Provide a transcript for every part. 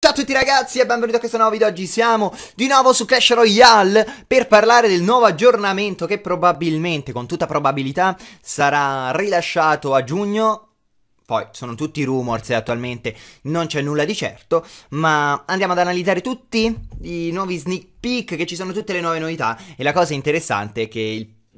Ciao a tutti ragazzi e benvenuti a questo nuovo video, oggi siamo di nuovo su Clash Royale per parlare del nuovo aggiornamento che probabilmente, con tutta probabilità, sarà rilasciato a giugno poi sono tutti rumors e attualmente non c'è nulla di certo, ma andiamo ad analizzare tutti i nuovi sneak peek che ci sono tutte le nuove novità e la cosa interessante è che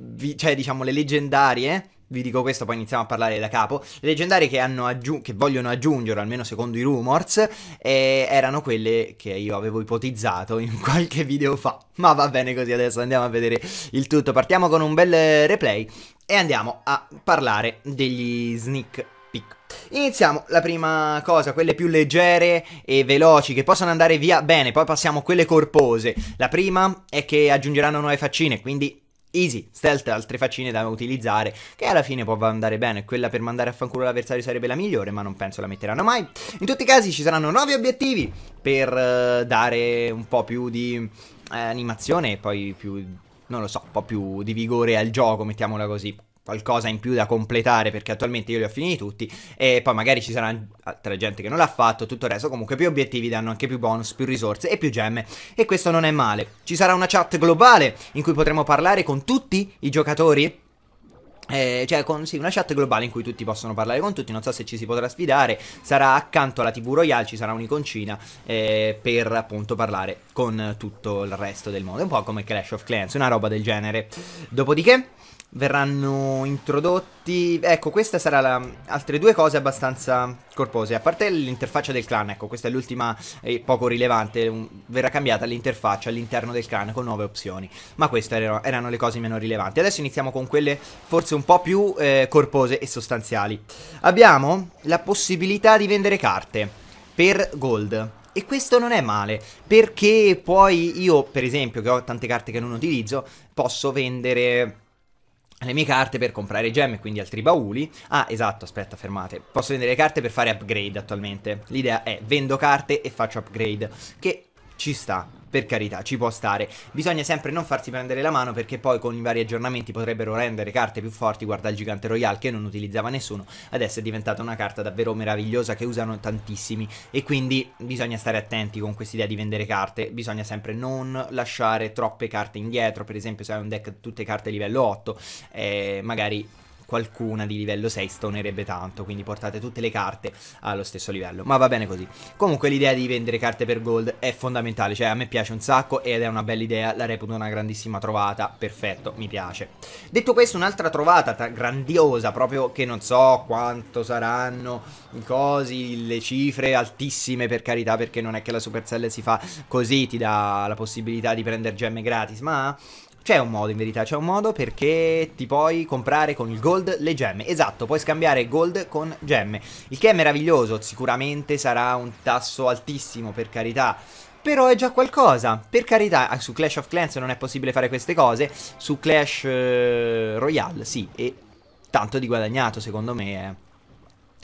il, cioè, diciamo, le leggendarie vi dico questo, poi iniziamo a parlare da capo. Le leggendarie che, aggiu- che vogliono aggiungere, almeno secondo i rumors, eh, erano quelle che io avevo ipotizzato in qualche video fa. Ma va bene così, adesso andiamo a vedere il tutto. Partiamo con un bel eh, replay e andiamo a parlare degli sneak peek. Iniziamo la prima cosa, quelle più leggere e veloci che possono andare via bene, poi passiamo a quelle corpose. La prima è che aggiungeranno nuove faccine, quindi Easy, stealth, altre faccine da utilizzare, che alla fine può andare bene. Quella per mandare a fanculo l'avversario sarebbe la migliore, ma non penso la metteranno mai. In tutti i casi ci saranno nuovi obiettivi per eh, dare un po' più di uh, animazione e poi più, non lo so, un po' più di vigore al gioco, mettiamola così qualcosa in più da completare perché attualmente io li ho finiti tutti e poi magari ci sarà altra gente che non l'ha fatto tutto il resto comunque più obiettivi danno anche più bonus più risorse e più gemme e questo non è male ci sarà una chat globale in cui potremo parlare con tutti i giocatori eh, cioè, con, sì, una chat globale in cui tutti possono parlare con tutti. Non so se ci si potrà sfidare. Sarà accanto alla TV Royale, ci sarà un'iconcina eh, per appunto parlare con tutto il resto del mondo. Un po' come Clash of Clans, una roba del genere. Dopodiché verranno introdotti. Ecco, questa sarà la altre due cose abbastanza corpose. A parte l'interfaccia del clan, ecco, questa è l'ultima e poco rilevante. Un, verrà cambiata l'interfaccia all'interno del clan con nuove opzioni. Ma queste erano, erano, le cose meno rilevanti. Adesso iniziamo con quelle forse un po' più eh, corpose e sostanziali. Abbiamo la possibilità di vendere carte per gold. E questo non è male, perché poi io, per esempio, che ho tante carte che non utilizzo, posso vendere le mie carte per comprare gemme, quindi altri bauli. Ah, esatto, aspetta, fermate. Posso vendere carte per fare upgrade attualmente. L'idea è vendo carte e faccio upgrade, che ci sta per carità, ci può stare. Bisogna sempre non farsi prendere la mano perché poi con i vari aggiornamenti potrebbero rendere carte più forti, guarda il gigante royal che non utilizzava nessuno, adesso è diventata una carta davvero meravigliosa che usano tantissimi e quindi bisogna stare attenti con quest'idea di vendere carte, bisogna sempre non lasciare troppe carte indietro, per esempio se hai un deck tutte carte livello 8, eh, magari qualcuna di livello 6 stonerebbe tanto, quindi portate tutte le carte allo stesso livello, ma va bene così. Comunque l'idea di vendere carte per gold è fondamentale, cioè a me piace un sacco ed è una bella idea, la reputo una grandissima trovata, perfetto, mi piace. Detto questo, un'altra trovata grandiosa, proprio che non so quanto saranno i cosi, le cifre altissime per carità, perché non è che la Supercell si fa così, ti dà la possibilità di prendere gemme gratis, ma c'è un modo in verità, c'è un modo perché ti puoi comprare con il gold le gemme. Esatto, puoi scambiare gold con gemme. Il che è meraviglioso, sicuramente sarà un tasso altissimo per carità. Però è già qualcosa. Per carità, ah, su Clash of Clans non è possibile fare queste cose. Su Clash eh, Royale sì, e tanto di guadagnato secondo me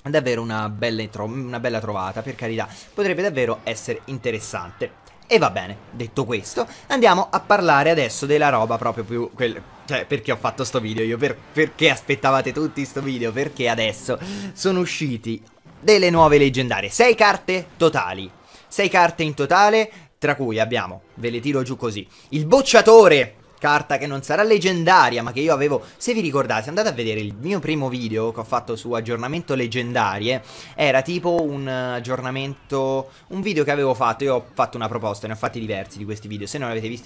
è davvero una bella, una bella trovata, per carità. Potrebbe davvero essere interessante. E va bene, detto questo, andiamo a parlare adesso della roba proprio più... Quel, cioè, perché ho fatto sto video io? Per, perché aspettavate tutti sto video? Perché adesso sono usciti delle nuove leggendarie. 6 carte totali. 6 carte in totale, tra cui abbiamo, ve le tiro giù così, il bocciatore carta che non sarà leggendaria ma che io avevo, se vi ricordate andate a vedere il mio primo video che ho fatto su aggiornamento leggendarie era tipo un aggiornamento, un video che avevo fatto, io ho fatto una proposta, ne ho fatti diversi di questi video, se non l'avete visti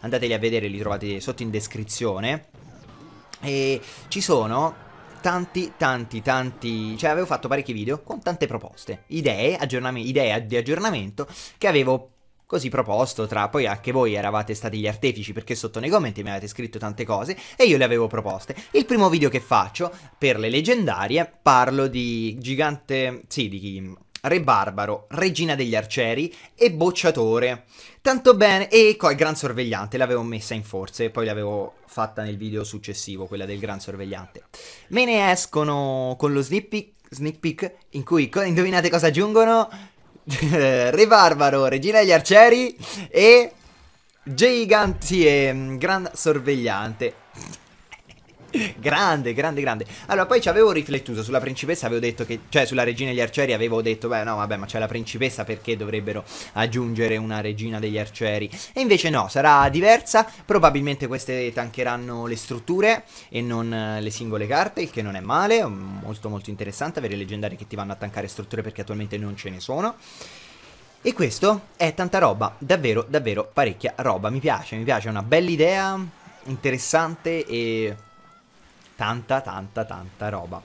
andateli a vedere, li trovate sotto in descrizione e ci sono tanti, tanti, tanti. Cioè, avevo fatto parecchi video con tante proposte, idee, idee di aggiornamento che avevo così proposto tra poi anche voi eravate stati gli artefici perché sotto nei commenti mi avete scritto tante cose e io le avevo proposte. Il primo video che faccio per le leggendarie parlo di gigante, sì, di Re Barbaro, Regina degli Arcieri e Bocciatore. Tanto bene, e il Gran Sorvegliante, l'avevo messa in forze, poi l'avevo fatta nel video successivo, quella del Gran Sorvegliante. Me ne escono con lo sneak peek, sneak peek in cui indovinate cosa aggiungono? Re Barbaro, Regina degli Arcieri e Giganti e mm, Gran Sorvegliante. grande, grande, grande. Allora, poi ci avevo riflettuto sulla principessa, avevo detto che, cioè sulla regina degli arcieri, avevo detto, beh, no, vabbè, ma c'è la principessa perché dovrebbero aggiungere una regina degli arcieri? E invece no, sarà diversa. Probabilmente queste tancheranno le strutture e non eh, le singole carte, il che non è male. Molto, molto interessante avere leggendari che ti vanno a tancare strutture perché attualmente non ce ne sono. E questo è tanta roba, davvero, davvero parecchia roba. Mi piace, mi piace, è una bella idea, interessante e tanta, tanta, tanta roba.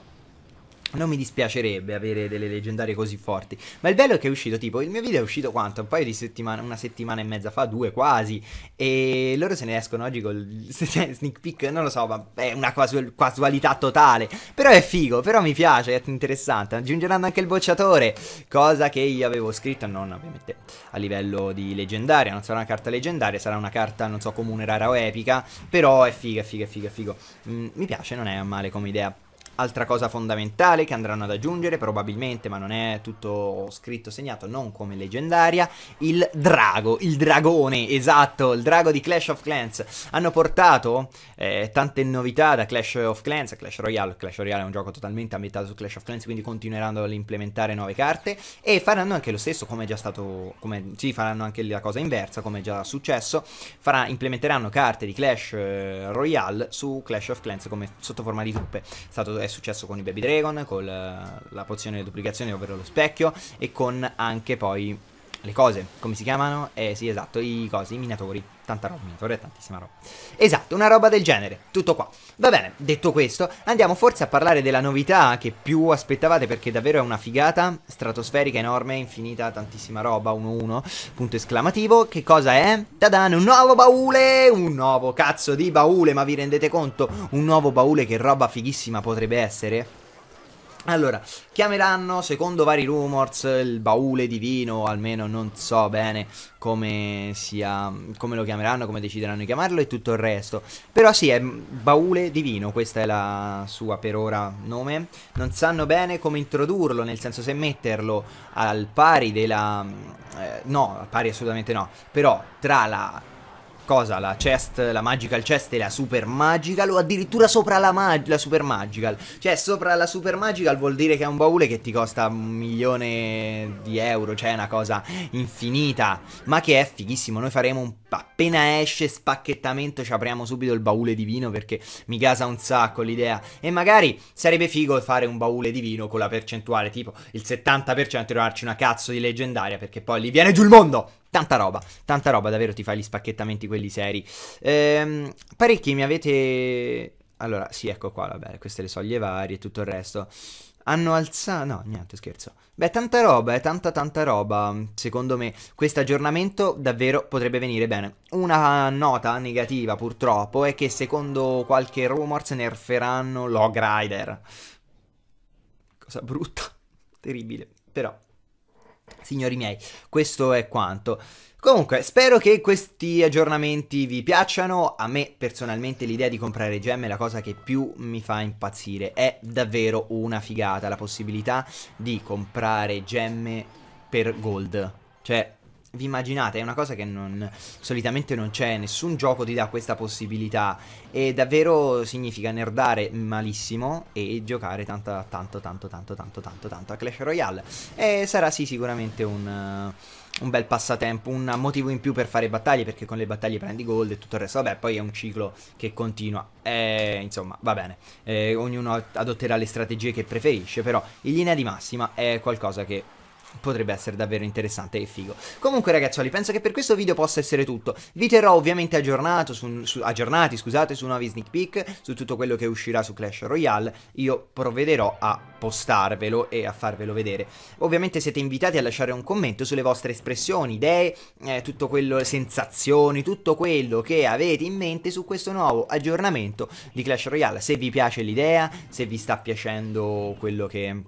Non mi dispiacerebbe avere delle leggendarie così forti. Ma il bello è che è uscito, tipo, il mio video è uscito quanto? Un paio di settimane, una settimana e mezza fa, due quasi. E loro se ne escono oggi col sneak peek, non lo so, ma è una casual casualità totale. Però è figo, però mi piace, è interessante. Aggiungeranno anche il bocciatore, cosa che io avevo scritto, non ovviamente a livello di leggendaria, non sarà una carta leggendaria, sarà una carta, non so, comune, rara o epica. Però è figa, è figa, è figa, è figo. Mm, mi piace, non è male come idea. Altra cosa fondamentale che andranno ad aggiungere probabilmente, ma non è tutto scritto segnato, non come leggendaria, il drago, il dragone, esatto, il drago di Clash of Clans. Hanno portato eh, tante novità da Clash of Clans Clash Royale, Clash Royale è un gioco totalmente ambientato su Clash of Clans, quindi continueranno ad implementare nuove carte e faranno anche lo stesso come è già stato, come, sì, faranno anche la cosa inversa come è già successo, farà, implementeranno carte di Clash eh, Royale su Clash of Clans come sotto forma di truppe. È stato, è successo con i Baby Dragon, con la pozione di duplicazione, ovvero lo specchio, e con anche poi le cose, come si chiamano? Eh sì, esatto, i cosi, i minatori, tanta roba, minatori e tantissima roba. Esatto, una roba del genere, tutto qua. Va bene, detto questo, andiamo forse a parlare della novità che più aspettavate perché davvero è una figata, stratosferica, enorme, infinita, tantissima roba, 1-1, punto esclamativo. Che cosa è? Tadan, un nuovo baule, un nuovo cazzo di baule, ma vi rendete conto? Un nuovo baule che roba fighissima potrebbe essere? Allora, chiameranno, secondo vari rumors, il baule divino, almeno non so bene come, sia, come lo chiameranno, come decideranno di chiamarlo e tutto il resto. Però sì, è baule divino, questa è la sua per ora nome. Non sanno bene come introdurlo, nel senso se metterlo al pari della... Eh, no, al pari assolutamente no, però tra la cosa? La chest, la magical chest e la super magical o addirittura sopra la, ma la, super magical? Cioè sopra la super magical vuol dire che è un baule che ti costa un milione di euro, cioè è una cosa infinita, ma che è fighissimo. Noi faremo un... appena esce spacchettamento ci apriamo subito il baule di vino perché mi gasa un sacco l'idea. E magari sarebbe figo fare un baule di vino con la percentuale tipo il 70% e trovarci una cazzo di leggendaria perché poi lì viene giù il mondo! Tanta roba, tanta roba, davvero ti fai gli spacchettamenti quelli seri. Ehm, parecchi mi avete... Allora, sì, ecco qua, vabbè, queste le soglie varie e tutto il resto. Hanno alzato... No, niente, scherzo. Beh, tanta roba, è eh, tanta tanta roba. Secondo me questo aggiornamento davvero potrebbe venire bene. Una nota negativa, purtroppo, è che secondo qualche rumors nerferanno Log Rider. Cosa brutta, terribile, però Signori miei, questo è quanto. Comunque, spero che questi aggiornamenti vi piacciano. A me personalmente l'idea di comprare gemme è la cosa che più mi fa impazzire. È davvero una figata la possibilità di comprare gemme per gold. Cioè, vi immaginate, è una cosa che non, solitamente non c'è, nessun gioco ti dà questa possibilità e davvero significa nerdare malissimo e giocare tanto tanto tanto tanto tanto tanto tanto a Clash Royale e sarà sì sicuramente un un bel passatempo, un motivo in più per fare battaglie, perché con le battaglie prendi gold e tutto il resto, vabbè, poi è un ciclo che continua. Eh, insomma, va bene, eh, ognuno adotterà le strategie che preferisce, però in linea di massima è qualcosa che potrebbe essere davvero interessante e figo. Comunque ragazzuoli, penso che per questo video possa essere tutto. Vi terrò ovviamente aggiornato su, su, aggiornati scusate, su nuovi sneak peek, su tutto quello che uscirà su Clash Royale. Io provvederò a postarvelo e a farvelo vedere. Ovviamente siete invitati a lasciare un commento sulle vostre espressioni, idee, eh, tutto quello, sensazioni, tutto quello che avete in mente su questo nuovo aggiornamento di Clash Royale. Se vi piace l'idea, se vi sta piacendo quello che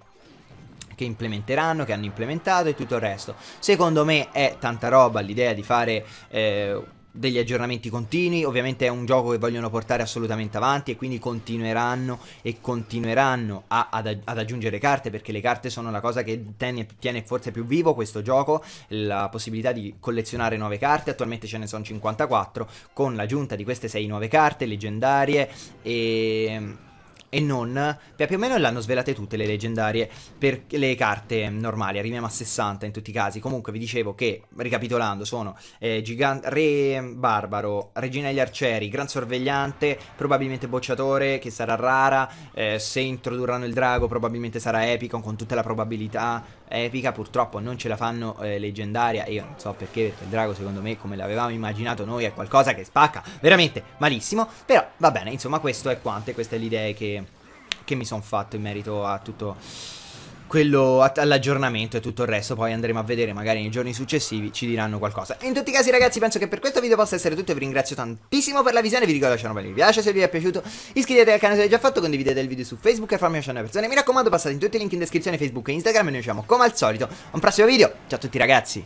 che implementeranno, che hanno implementato e tutto il resto. Secondo me è tanta roba l'idea di fare... Eh, degli aggiornamenti continui, ovviamente è un gioco che vogliono portare assolutamente avanti e quindi continueranno e continueranno a, ad, ad, aggiungere carte perché le carte sono la cosa che tiene, tiene, forse più vivo questo gioco, la possibilità di collezionare nuove carte, attualmente ce ne sono 54 con l'aggiunta di queste 6 nuove carte leggendarie e ehm, e non, più o meno l'hanno svelate tutte le leggendarie per le carte normali, arriviamo a 60 in tutti i casi, comunque vi dicevo che, ricapitolando, sono eh, Re Barbaro, Regina degli Arcieri, Gran Sorvegliante, probabilmente Bocciatore che sarà rara, eh, se introdurranno il drago probabilmente sarà epico con tutta la probabilità epica purtroppo non ce la fanno eh, leggendaria io non so perché perché il drago secondo me come l'avevamo immaginato noi è qualcosa che spacca veramente malissimo però va bene insomma questo è quanto e queste le idee che, che mi sono fatto in merito a tutto quello all'aggiornamento e tutto il resto poi andremo a vedere magari nei giorni successivi ci diranno qualcosa in tutti i casi ragazzi penso che per questo video possa essere tutto vi ringrazio tantissimo per la visione vi ricordo lasciare un bel mi piace se vi è piaciuto iscrivetevi al canale se l'avete già fatto condividete il video su facebook e fammi lasciare una persone mi raccomando passate in tutti i link in descrizione facebook e instagram e noi ci siamo come al solito un prossimo video ciao a tutti ragazzi